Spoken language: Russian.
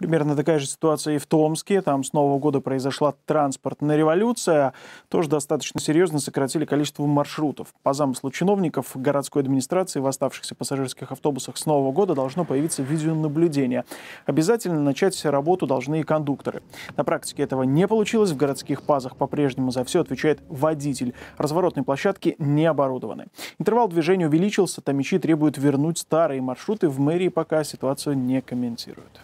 Примерно такая же ситуация и в Томске. Там с Нового года произошла транспортная революция. Тоже достаточно серьезно сократили количество маршрутов. По замыслу чиновников городской администрации в оставшихся пассажирских автобусах с Нового года должно появиться видеонаблюдение. Обязательно начать работу должны и кондукторы. На практике этого не получилось. В городских пазах по-прежнему за все отвечает водитель. Разворотные площадки не оборудованы. Интервал движения увеличился. Томичи требуют вернуть старые маршруты. В мэрии пока ситуацию не комментируют.